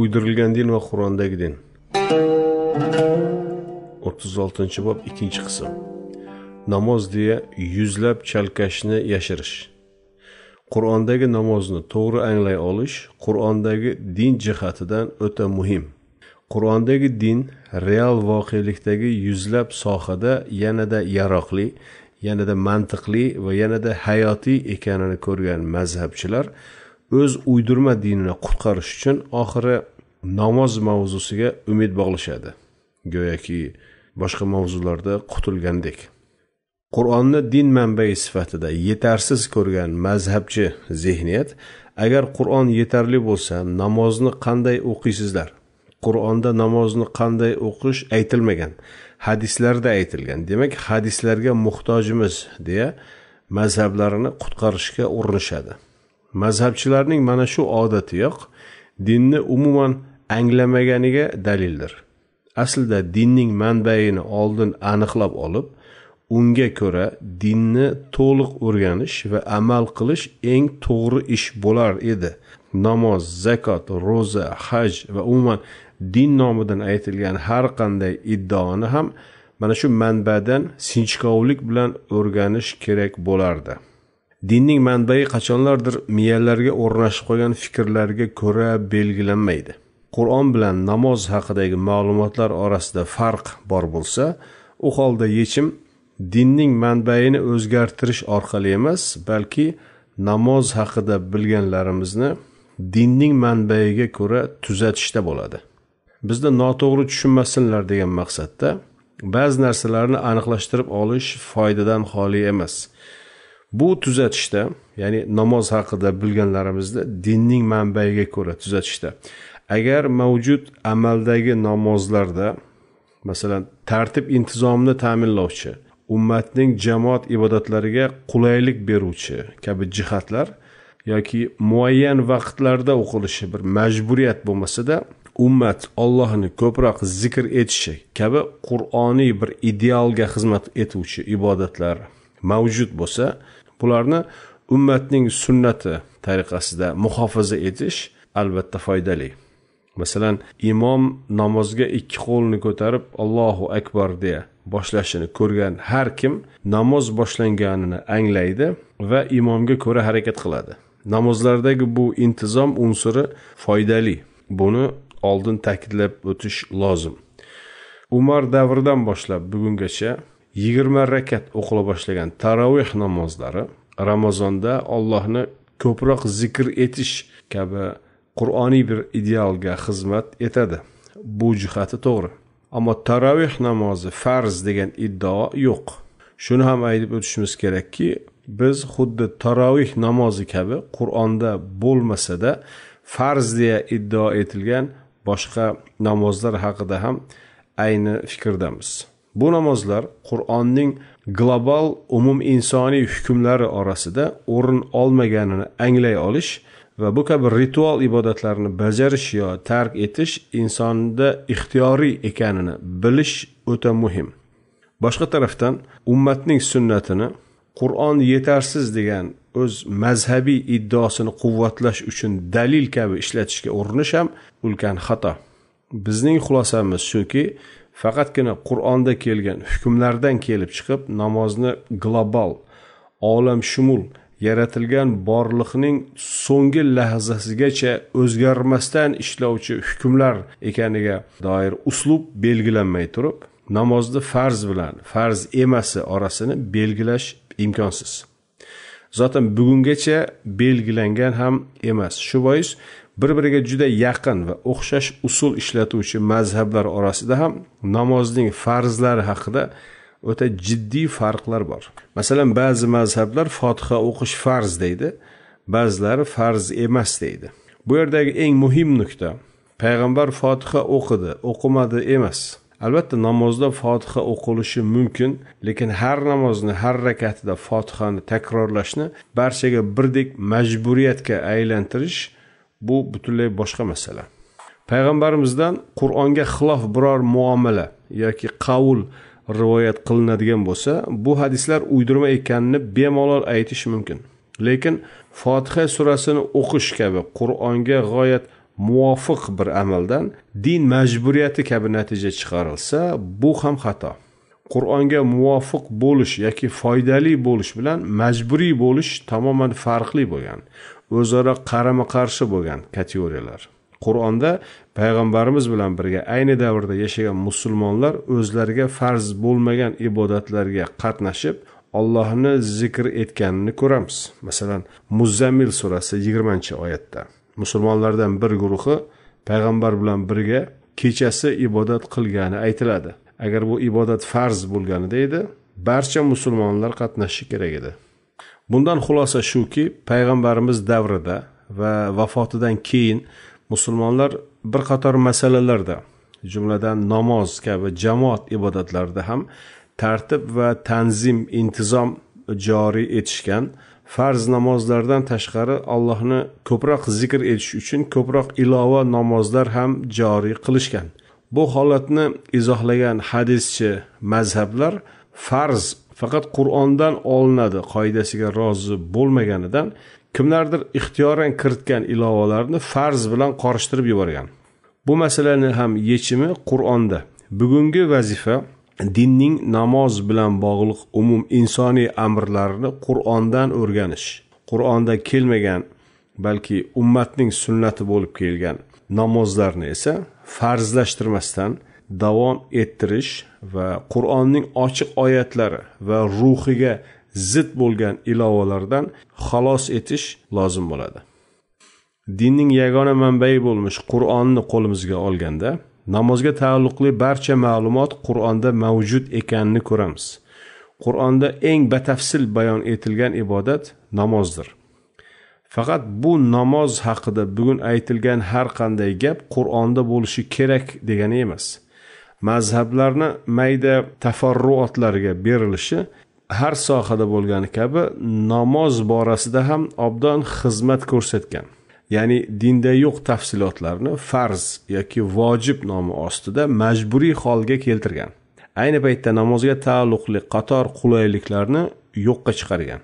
uydirilgan din va qur'ondagi din o'ttiz oltinchi bob ikkinchi qism namoz deya yuzlab chalkashni yashirish qur'ondagi namozni to'g'ri anglay olish qur'ondagi din jihatidan o'ta muhim qur'ondagi din real voqelikdagi yuzlab sohada yanada yaroqli yanada mantiqli va yanada hayotiy ekanini ko'rgan mazhabchilar o'z uydirma dinini qutqarish uchun oxiri namoz mavzusiga umid bog'lashadi go'yoki boshqa mavzularda qutulgandek qur'onni din manbai sifatida yetarsiz ko'rgan mazhabchi zehniyat agar qur'on yetarli bo'lsa namozni qanday o'qiysizlar qur'onda namozni qanday o'qish aytilmagan hadislarda aytilgan demak hadislarga muhtojmiz deya mazhablarini qutqarishga urinishadi mazhabchilarning mana shu odatiyoq dinni umuman anglamaganiga dalildir aslida dinning manbaini oldin aniqlab olib unga ko'ra dinni to'liq o'rganish va amal qilish eng to'g'ri ish bo'lar edi namoz zakot ro'za haj va umuman din nomidan aytilgan har qanday iddaoni ham mana shu manbadan sinchkovlik bilan o'rganish kerak bo'lardi dinning manbai qachonlardir miyalarga o'rnashib qolgan fikrlarga ko'ra belgilanmaydi qur'on bilan namoz haqidagi ma'lumotlar orasida farq bor bo'lsa u holda yechim dinning manbaini o'zgartirish orqali emas balki namoz haqida bilganlarimizni dinning manbaiga ko'ra tuzatishda bo'ladi bizda noto'g'ri tushunmasinlar degan maqsadda ba'zi narsalarni aniqlashtirib olish foydadan xoli emas bu tuzatishda ya'ni namoz haqida bilganlarimizni dinning manbayiga ko'ra tuzatishda agar mavjud amaldagi namozlarda masalan tartib intizomni ta'minlovchi ummatning jamoat ibodatlariga qulaylik beruvchi kabi jihatlar yoki muayyan vaqtlarda o'qilishi bir majburiyat bo'lmasada ummat ollohni ko'proq zikr etishi kabi qur'oniy bir idealga xizmat etuvchi ibodatlar mavjud bo'lsa bularni ummatning sunnati tariqasida muhofaza etish albatta foydali masalan imom namozga ikki qo'lni ko'tarib allohu akbar deya boshlashini ko'rgan har kim namoz boshlanganini anglaydi va imomga ko'ra harakat qiladi namozlardagi bu intizom unsuri foydali buni oldin ta'kidlab o'tish lozim umar davridan boshlab bugungacha yigirma rakat o'qila boshlagan taroveh namozlari ramazonda ollohni ko'proq zikr etish kabi qur'oniy bir idealga xizmat etadi bu jihati to'g'ri ammo taraveh namozi farz degan iddao yo'q shuni ham aytib o'tishimiz kerakki biz xuddi taroveh namozi kabi qur'onda bo'lmasada farz deya iddao etilgan boshqa namozlar haqida ham ayni fikrdamiz Bu namozlar Qur'onning global umuminsoniy hukmlari orasida o'rin olmaganini anglay olish va bu kabi ritual ibodatlarni bajarish yo tark etish insonda ixtiyoriy ekanini bilish o'ta muhim. Boshqa tarafdan ummatning sunnatini Qur'on yetarsiz degan o'z mazhabiy iddaosini quvvatlash uchun dalil kabi ishlatishga urinish ham ulkan xato. Bizning xulosamiz shuki, faqatgina qur'onda kelgan hukmlardan kelib chiqib namozni global olamshumul yaratilgan borliqning so'nggi lahzasigacha o'zgarmasdan ishlovchi hukmlar ekaniga doir uslub belgilanmay turib namozni farz bilan farz emasi orasini belgilash imkonsiz zotan bugungacha belgilangan ham emas shu bois bir biriga juda yaqin va o'xshash usul ishlatuvchi mazhablar orasida ham namozning farzlari haqida o'ta jiddiy farqlar bor masalan ba'zi mazhablar fotiha o'qish farz deydi ba'zilari farz emas deydi bu yerdagi eng muhim nuqta payg'ambar fotiha o'qidi o'qimadi emas albatta namozda fotiha o'qilishi mumkin lekin har namozni har rakatida fotihani takrorlashni barchaga birdek majburiyatga aylantirish bu butunlay boshqa masala payg'ambarimizdan qur'onga xilof biror muomala yoki qavul rivoyat qilinadigan bo'lsa bu hadislar uydirma ekanini bemalol aytish mumkin lekin fotiha surasini o'qish kabi qur'onga g'oyat muvofiq bir amaldan din majburiyati kabi natija chiqarilsa bu ham xato qur'onga muvofiq bo'lish yoki foydali bo'lish bilan majburiy bo'lish tamoman farqli bo'lgan o'zaro qarama qarshi bo'lgan kategoriyalar qur'onda payg'ambarimiz bilan birga ayni davrda yashagan musulmonlar o'zlariga farz bo'lmagan ibodatlarga qatnashib ollohni zikr etganini ko'ramiz masalan muzzammil surasi yigirmanchi oyatda musulmonlardan bir guruhi payg'ambar bilan birga kechasi ibodat qilgani aytiladi agar bu ibodat farz bo'lganida edi barcha musulmonlar qatnashishi kerak edi bundan xulosa shuki payg'ambarimiz davrida va vafotidan keyin musulmonlar bir qator masalalarda jumladan namoz kabi jamoat ibodatlarida ham tartib va tanzim intizom joriy etishgan farz namozlardan tashqari allohni ko'proq zikr etish uchun ko'proq ilova namozlar ham joriy qilishgan bu holatni izohlagan hadischi mazhablar farz faqat qur'ondan olinadi qoidasiga rozi bo'lmaganidan kimlardir ixtiyoran kiritgan ilovalarni farz bilan qorishtirib yuborgan bu masalani ham yechimi qur'onda bugungi vazifa dinning namoz bilan bog'liq umum insoniy amrlarini qur'ondan o'rganish qur'onda kelmagan balki ummatning sunnati bo'lib kelgan namozlarni esa farzlashtirmasdan davom ettirish va qur'onning ochiq oyatlari va ruhiga zid bo'lgan ilovalardan xalos etish lozim bo'ladi dinning yagona manbai bo'lmish qur'onni qo'limizga olganda namozga taalluqli barcha ma'lumot qur'onda mavjud ekanini ko'ramiz qur'onda eng batafsil bayon etilgan ibodat namozdir faqat bu namoz haqida bugun aytilgan har qanday gap qur'onda bo'lishi kerak degani emas mazhablarni mayda tafarruotlarga berilishi har sohada bo'lgani kabi namoz borasida ham obdon xizmat ko'rsatgan ya'ni dinda yo'q tafsilotlarni farz yoki vojib nomi ostida majburiy holga keltirgan ayni paytda namozga taalluqli qator qulayliklarni yo'qqa chiqargan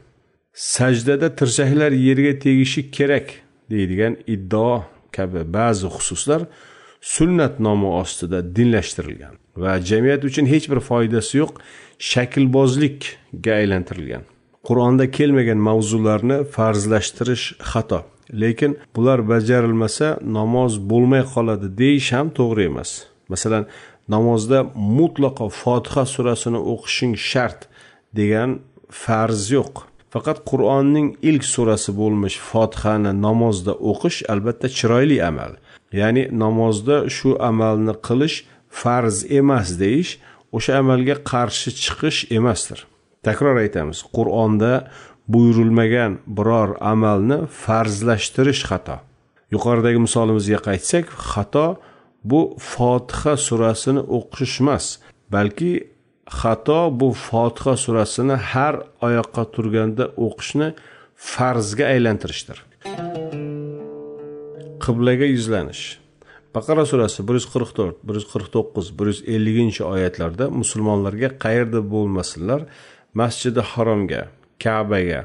sajdada tirshaklar yerga tegishi kerak deydigan iddao kabi ba'zi xususlar sunnat nomi ostida dinlashtirilgan va jamiyat uchun hech bir foydasi yo'q shaklbozlikka aylantirilgan qur'onda kelmagan mavzularni farzlashtirish xato lekin bular bajarilmasa namoz bo'lmay qoladi deyish ham to'g'ri emas masalan namozda mutlaqo fotiha surasini o'qishing shart degan farz yo'q faqat qur'onning ilk surasi bo'lmish fotihani namozda o'qish albatta chiroyli amal ya'ni namozda shu amalni qilish farz emas deyish o'sha amalga qarshi chiqish emasdir takror aytamiz qur'onda buyurilmagan biror amalni farzlashtirish xato yuqoridagi misolimizga qaytsak xato bu fotiha surasini o'qish emas balki xato bu fotiha surasini har oyoqqa turganda o'qishni farzga aylantirishdir qiblaga yuzlanish baqara surasi bir yuz qirq to'rt bir yuz qirq to'qqiz bir yuz elliginchi oyatlarda musulmonlarga qayerda bo'lmasinlar masjidi haromga kabaga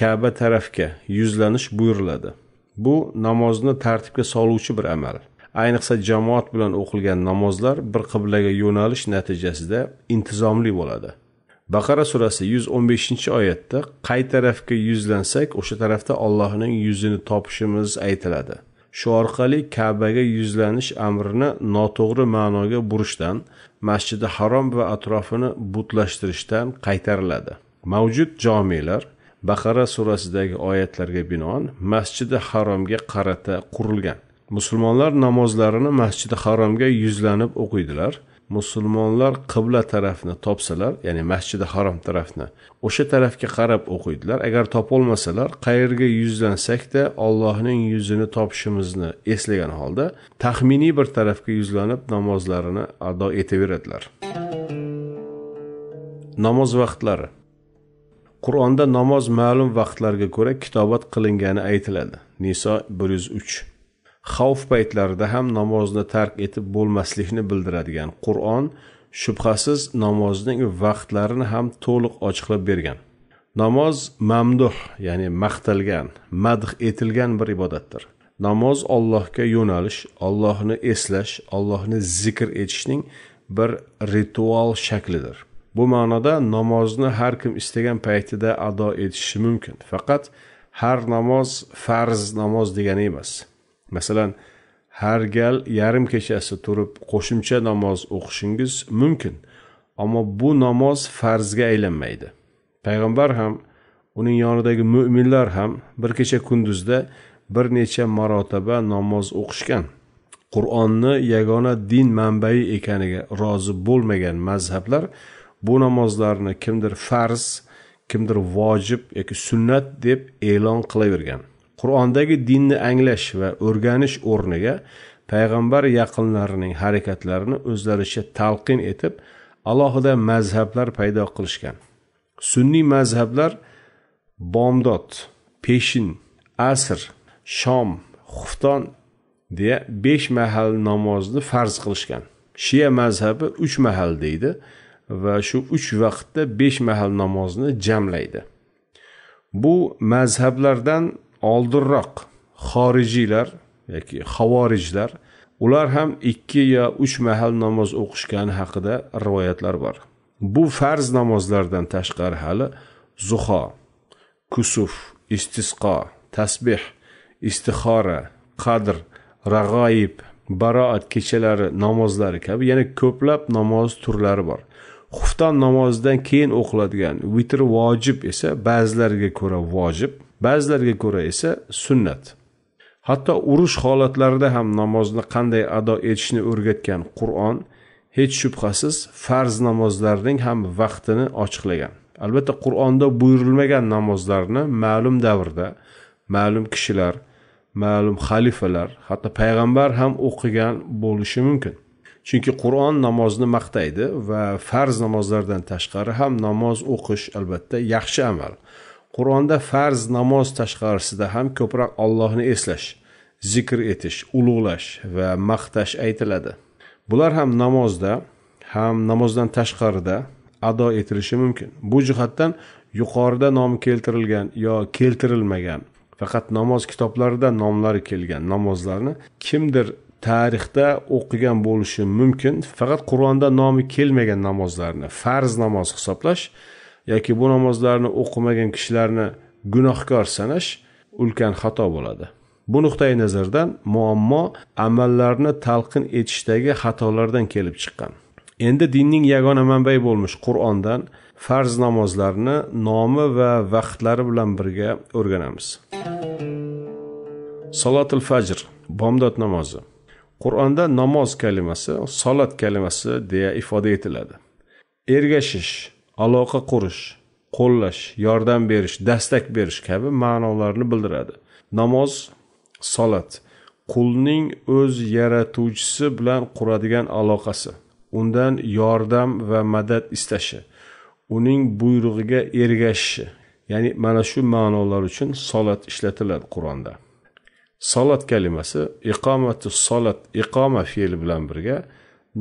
kaba tarafga yuzlanish buyuriladi bu namozni tartibga soluvchi bir amal ayniqsa jamoat bilan o'qilgan namozlar bir qiblaga yo'nalish natijasida intizomli bo'ladi baqara surasi yuz o'n beshinchi oyatda qay tarafga yuzlansak o'sha tarafda ollohning yuzini topishimiz aytiladi shu orqali kabaga yuzlanish amrini noto'g'ri ma'noga burishdan masjidi harom va atrofini butlashtirishdan qaytariladi mavjud jomelar baqara surasidagi oyatlarga binoan masjidi haromga qarata qurilgan musulmonlar namozlarini masjidi haromga yuzlanib o'qiydilar musulmonlar qibla tarafni topsalar ya'ni masjidi harom tarafni o'sha tarafga qarab o'qiydilar agar topolmasalar qayerga yuzlansakda ollohning yuzini topishimizni eslagan holda taxminiy bir tarafga yuzlanib namozlarini ado etaveradilar namoz vaqtlari qur'onda namoz ma'lum vaqtlarga ko'ra kitobat qilingani aytiladi niso bir yuz uch xavf paytlarida ham namozni tark etib bo'lmaslikni bildiradigan qur'on shubhasiz namozning vaqtlarini ham to'liq ochiqlab bergan namoz mamduh ya'ni maqtalgan madh etilgan bir ibodatdir namoz ollohga yo'nalish ollohni eslash ollohni zikr etishning bir ritual shaklidir bu ma'noda namozni har kim istagan paytida ado etishi mumkin faqat har namoz farz namoz degani emas masalan har gal yarim kechasi turib qo'shimcha namoz o'qishingiz mumkin ammo bu namoz farzga aylanmaydi payg'ambar ham uning yonidagi mo'minlar ham bir kecha kunduzda bir necha marotaba namoz o'qishgan qur'onni yagona din manbai ekaniga rozi bo'lmagan mazhablar bu namozlarni kimdir farz kimdir vojib yoki sunnat deb e'lon qilavergan qur'ondagi dinni anglash va o'rganish o'rniga payg'ambar yaqinlarining harakatlarini o'zlaricha talqin etib alohida mazhablar paydo qilishgan sunniy mazhablar bomdod peshin asr shom xufton deya besh mahal namozni farz qilishgan shiya mazhabi uch mahal deydi va shu uch vaqtda besh mahal namozni jamlaydi bu mazhablardan oldinroq xorijiylar yoki xavorijlar ular ham ikki yo uch mahal namoz o'qishgani haqida rivoyatlar bor bu farz namozlardan tashqari hali zuho kusuf istisqo tasbeh istixora qadr rag'oyib baroat kechalari namozlari kabi yana ko'plab namoz turlari bor xufton namozidan keyin o'qiladigan vitr vojib esa ba'zilarga ko'ra vojib ba'zilarga ko'ra esa sunnat hatto urush holatlarida ham namozni qanday ado etishni o'rgatgan qur'on hech shubhasiz farz namozlarning ham vaqtini ochiqlagan albatta qur'onda buyurilmagan namozlarni ma'lum davrda ma'lum kishilar ma'lum xalifalar hatto payg'ambar ham o'qigan bo'lishi mumkin chunki qur'on namozni maqtaydi va farz namozlardan tashqari ham namoz o'qish albatta yaxshi amal qur'onda farz namoz tashqarisida ham ko'proq ollohni eslash zikr etish ulug'lash va maqtash aytiladi bular ham namozda ham namozdan tashqarida ado etilishi mumkin bu jihatdan yuqorida nomi keltirilgan yo keltirilmagan faqat namoz kitoblarida nomlari kelgan namozlarni kimdir tarixda o'qigan bo'lishi mumkin faqat qur'onda nomi kelmagan namozlarni farz namoz hisoblash yoki bu namozlarni o'qimagan kishilarni gunohkor sanash ulkan xato bo'ladi bu nuqtai nazardan muammo amallarni talqin etishdagi xatolardan kelib chiqqan endi dinning yagona manbai bo'lmish qur'ondan farz namozlarni nomi va vaqtlari bilan birga o'rganamiz solotil fajr bomdod namozi qur'onda namoz kalimasi solat kalimasi deya ifoda etiladi ergashish aloqa qurish qo'llash yordam berish dastak berish kabi ma'nolarni bildiradi namoz solat qulning o'z yaratuvchisi bilan quradigan aloqasi undan yordam va madad istashi uning buyrug'iga ergashishi ya'ni mana shu ma'nolar uchun solat ishlatiladi qur'onda solat kalimasi iqomati solat iqoma fe'li bilan birga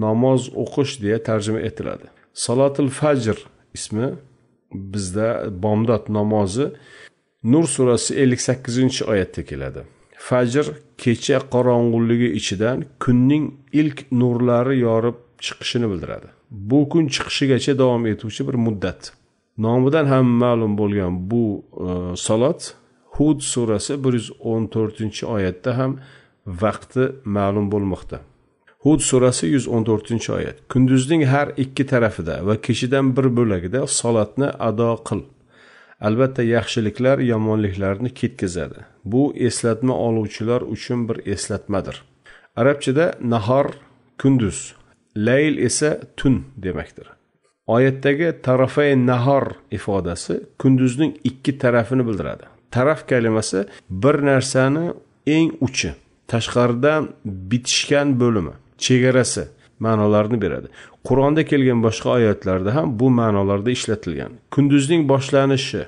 namoz o'qish deya tarjima etiladi solatil fajr ismi bizda bomdod namozi nur surasi ellik sakkizinchi oyatda keladi fajr kecha qorong'uligi ichidan kunning ilk nurlari yorib chiqishini bildiradi bu kun chiqishigacha davom etuvchi bir muddat nomidan ham ma'lum bo'lgan bu e, salot hud surasi bir yuz o'n to'rtinchi oyatda ham vaqti ma'lum bo'lmoqda hud surasi yuz o'n to'rtinchi oyat kunduzning har ikki tarafida va kechadan bir bo'lagida solatni ado qil albatta yaxshiliklar yomonliklarni ketkazadi bu eslatma oluvchilar uchun bir eslatmadir arabchada nahor kunduz layl esa tun demakdir oyatdagi tarafay nahor ifodasi kunduzning ikki tarafini bildiradi taraf kalimasi bir narsani eng uchi tashqaridan bitishgan bo'limi chegarasi ma'nolarini beradi qur'onda kelgan boshqa oyatlarda ham bu ma'nolarda ishlatilgan kunduzning boshlanishi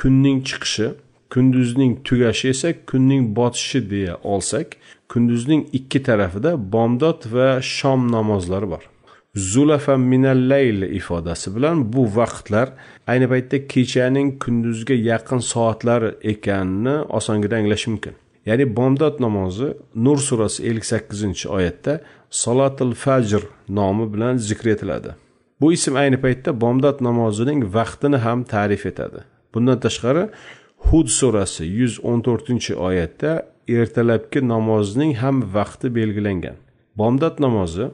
kunning chiqishi kunduzning tugashi esa kunning botishi deya olsak kunduzning ikki tarafida bomdod va shom namozlari bor zulafa minallayl ifodasi bilan bu vaqtlar ayni paytda kechaning kunduzga yaqin soatlar ekanini osongina anglash mumkin ya'ni bomdod namozi nur surasi ellik sakkizinchi oyatda solatil fajr nomi bilan zikr etiladi bu ism ayni paytda bomdod namozining vaqtini ham ta'rif etadi bundan tashqari hud surasi yuz o'n to'rtinchi oyatda ertalabki namozning ham vaqti belgilangan bomdod namozi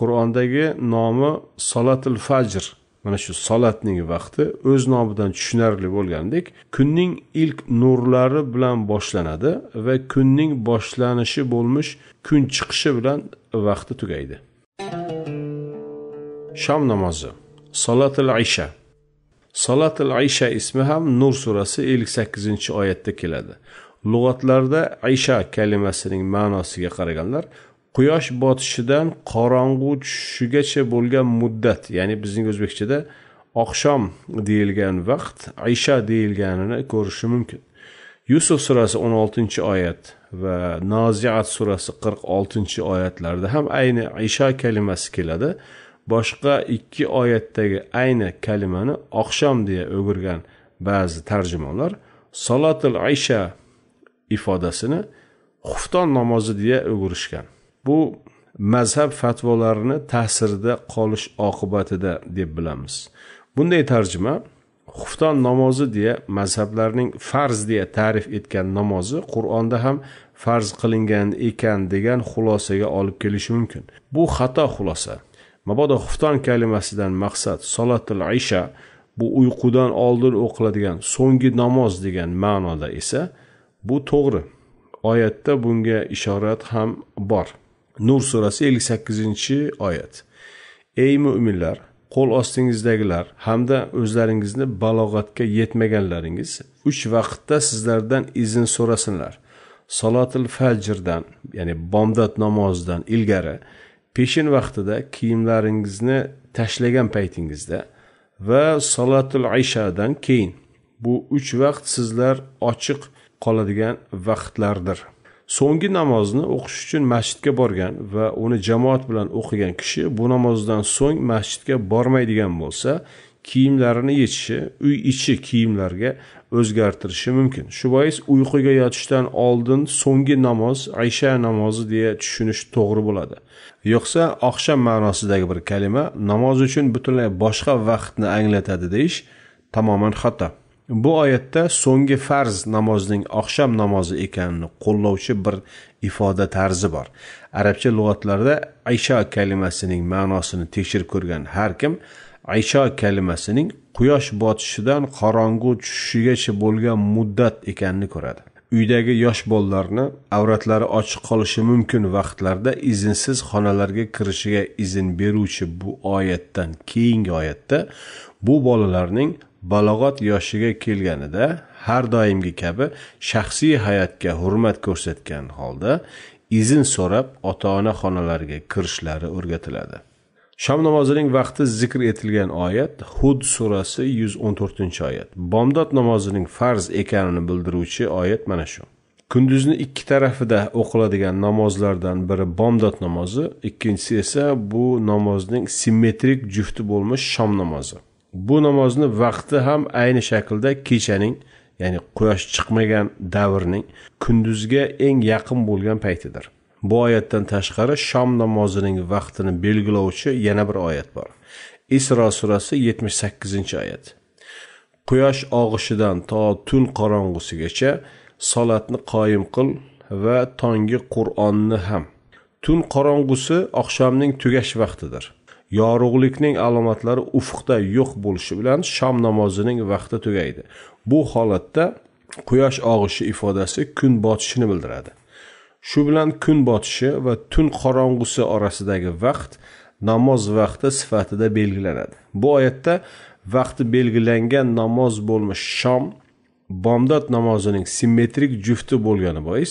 qur'ondagi nomi solatil fajr mana shu solatning vaqti o'z nomidan tushunarli bo'lgandek kunning ilk nurlari bilan boshlanadi va kunning boshlanishi bo'lmish kun chiqishi bilan vaqti tugaydi shom namozi solatil aysha solatil aysha ismi ham nur surasi ellik sakkizinchi oyatda keladi lug'atlarda aysha kalimasining ma'nosiga qaraganlar quyosh botishidan qorong'u tushishigacha bo'lgan muddat ya'ni bizning o'zbekchada oqshom deyilgan vaqt aysha deyilganini ko'rishi mumkin yusuf surasi o'n oltinchi oyat va noziat surasi qirq oltinchi oyatlarda ham ayni aysha kalimasi keladi boshqa ikki oyatdagi ayni kalimani oqshom deya o'girgan ba'zi tarjimonlar solotil aysha ifodasini xufton namozi deya o'girishgan bu mazhab fatvolarini ta'sirida qolish oqibatida deb bilamiz bunday tarjima xufton namozi deya mazhablarning farz deya ta'rif etgan namozi qur'onda ham farz qilingan ekan degan xulosaga olib kelishi mumkin bu xato xulosa mabodo xufton kalimasidan maqsad solatil isha bu uyqudan oldin o'qiladigan so'nggi namoz degan ma'noda esa bu to'g'ri oyatda bunga ishorat ham bor nur surasi ellik sakkizinchi oyat ey mo'minlar qo'l ostingizdagilar hamda o'zlaringizni balog'atga yetmaganlaringiz uch vaqtda sizlardan izn so'rasinlar Salotul fajrdan ya'ni bomdod namozidan ilgari peshin vaqtida kiyimlaringizni tashlagan paytingizda va salotul ayshadan keyin bu uch vaqt sizlar ochiq qoladigan vaqtlardir so'nggi namozni o'qish uchun masjidga borgan va uni jamoat bilan o'qigan kishi bu namozdan so'ng masjidga bormaydigan bo'lsa kiyimlarini yechishi uy ichi kiyimlarga o'zgartirishi mumkin shu bois uyquga yotishdan oldin so'nggi namoz aysha namozi deya tushunish to'g'ri bo'ladi yo'qsa oqshom ma'nosidagi bir kalima namoz uchun butunlay boshqa vaqtni anglatadi deyish tamoman xato bu oyatda so'nggi farz namozning oqshom namozi ekanini qo'llovchi bir ifoda tarzi bor arabcha lug'atlarda aysho kalimasining ma'nosini tekshirib ko'rgan har kim aysho kalimasining quyosh botishidan qorong'u tushishigacha bo'lgan muddat ekanini ko'radi uydagi yosh bolalarni avratlari ochiq qolishi mumkin vaqtlarda izinsiz xonalarga kirishiga izn beruvchi bu oyatdan keyingi oyatda bu bolalarning balog'at yoshiga kelganida har doimgi kabi shaxsiy hayotga hurmat ko'rsatgan holda izn so'rab ota ona xonalariga kirishlari o'rgatiladi shom namozining vaqti zikr etilgan oyat hud surasi yuz o'n to'rtinchi oyat bomdod namozining farz ekanini bildiruvchi oyat mana shu kunduzni ikki tarafida o'qiladigan namozlardan biri bomdod namozi ikkinchisi esa bu namozning simmetrik jufti bo'lmish shom namozi bu namozni vaqti ham ayni shaklda kechaning ya'ni quyosh chiqmagan davrning kunduzga eng yaqin bo'lgan paytidir bu oyatdan tashqari shom namozining vaqtini belgilovchi yana bir oyat bor isro surasi yetmish sakkizinchi oyat quyosh og'ishidan to tun qorong'usigacha solatni qoyim qil va tongi qur'onni ham tun qorong'usi oqshomning tugash vaqtidir yorug'likning alomatlari ufqda yo'q bo'lishi bilan shom namozining vaqti tugaydi bu holatda quyosh og'ishi ifodasi kun botishini bildiradi shu bilan kun botishi va tun qorong'usi orasidagi vaqt namoz vaqti sifatida belgilanadi bu oyatda vaqti belgilangan namoz bo'lmish shom bomdod namozining simmetrik jufti bo'lgani bois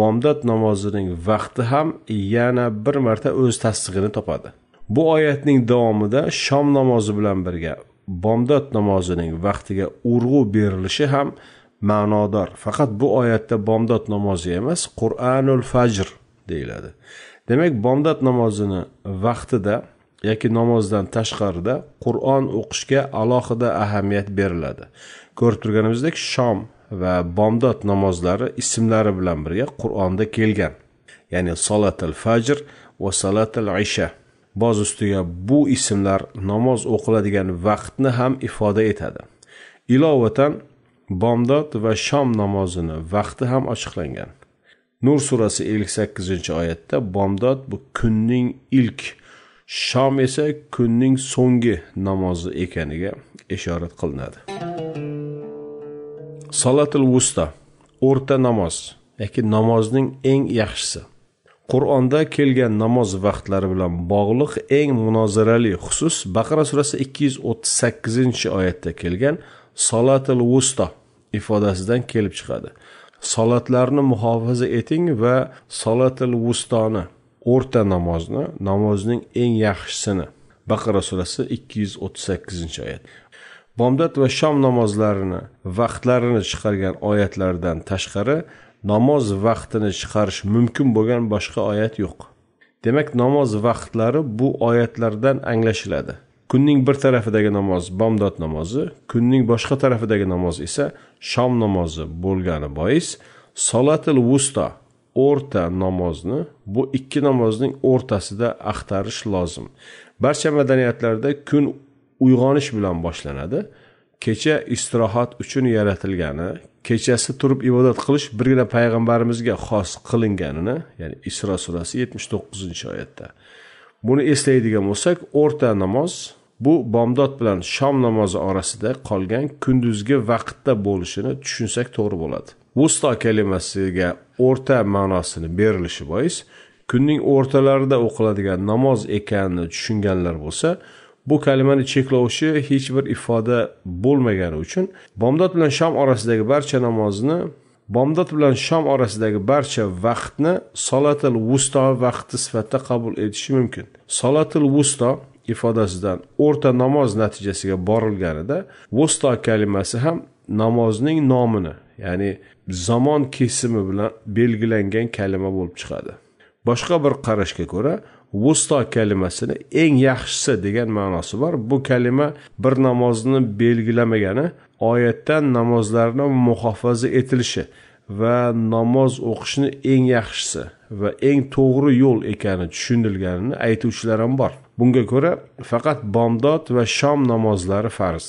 bomdod namozining vaqti ham yana bir marta o'z tasdig'ini topadi bu oyatning davomida shom namozi bilan birga bomdod namozining vaqtiga urg'u berilishi ham ma'nodor faqat bu oyatda bomdod namozi emas qur'anul fajr deyiladi demak bomdod namozini vaqtida yoki namozdan tashqarida qur'on o'qishga alohida ahamiyat beriladi ko'rib turganimizdek shom va bomdod namozlari ismlari bilan birga qur'onda kelgan ya'ni solatil fajr va solatil isha boz ustiga bu ismlar namoz o'qiladigan vaqtni ham ifoda etadi ilovatan bomdod va shom namozini vaqti ham ochiqlangan nur surasi ellik sakkizinchi oyatda bomdod bu kunning ilk shom esa kunning so'nggi namozi ekaniga ishorat qilinadi solatil vusta o'rta namoz yoki namozning eng yaxshisi qur'onda kelgan namoz vaqtlari bilan bog'liq eng munozarali xusus baqara surasi ikki yuz o'ttiz sakkizinchi oyatda kelgan solatil vusto ifodasidan kelib chiqadi solatlarni muhofaza eting va solatil vustoni o'rta namozni namozning eng yaxshisini baqara surasi ikki yuz o'ttiz sakkizinchi oyat bomdod va shom namozlarini vaqtlarini chiqargan oyatlardan tashqari namoz vaqtini chiqarish mumkin bo'lgan boshqa oyat yo'q demak namoz vaqtlari bu oyatlardan anglashiladi kunning bir tarafidagi namoz bomdod namozi kunning boshqa tarafidagi namoz esa shom namozi bo'lgani bois solatil vusto o'rta namozni bu ikki namozning o'rtasida axtarish lozim barcha madaniyatlarda kun uyg'onish bilan boshlanadi kecha istirohat uchun yaratilgani kechasi turib ibodat qilish birgina payg'ambarimizga xos qilinganini ya'ni isro surasi yetmish to'qqizinchi oyatda buni eslaydigan bo'lsak o'rta namoz bu bomdod bilan shom namozi orasida qolgan kunduzgi vaqtda bo'lishini tushunsak to'g'ri bo'ladi vusto kalimasiga o'rta ma'nosini berilishi bois kunning o'rtalarida o'qiladigan namoz ekanini tushunganlar bo'lsa bu kalimani cheklovchi hech bir ifoda bo'lmagani uchun bomdod bilan shom orasidagi barcha namozni bomdod bilan shom orasidagi barcha vaqtni solatil vusto vaqti sifatida qabul etishi mumkin solatil vusto ifodasidan o'rta namoz natijasiga borilganida vusto kalimasi ham namozning nomini ya'ni zamon kesimi bilan belgilangan kalima bo'lib chiqadi boshqa bir qarashga ko'ra vusto kalimasini eng yaxshisi degan ma'nosi bor bu kalima bir namozni belgilamagani oyatdan namozlarni muhofaza etilishi va namoz o'qishni eng yaxshisi va eng to'g'ri yo'l ekani tushunilganini aytuvchilar ham bor bunga ko'ra faqat bomdod va shom namozlari farz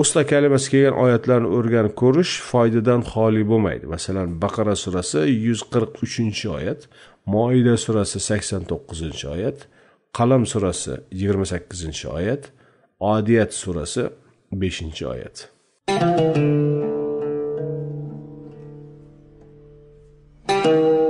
Usta kalimasi kelgan oyatlarni o'rganib ko'rish foydadan xoli bo'lmaydi masalan baqara surasi yuz qirq uchinchi oyat moida surasi sakson to'qqizinchi oyat qalam surasi yigirma sakkizinchi oyat odiyat surasi beshinchi oyat thank you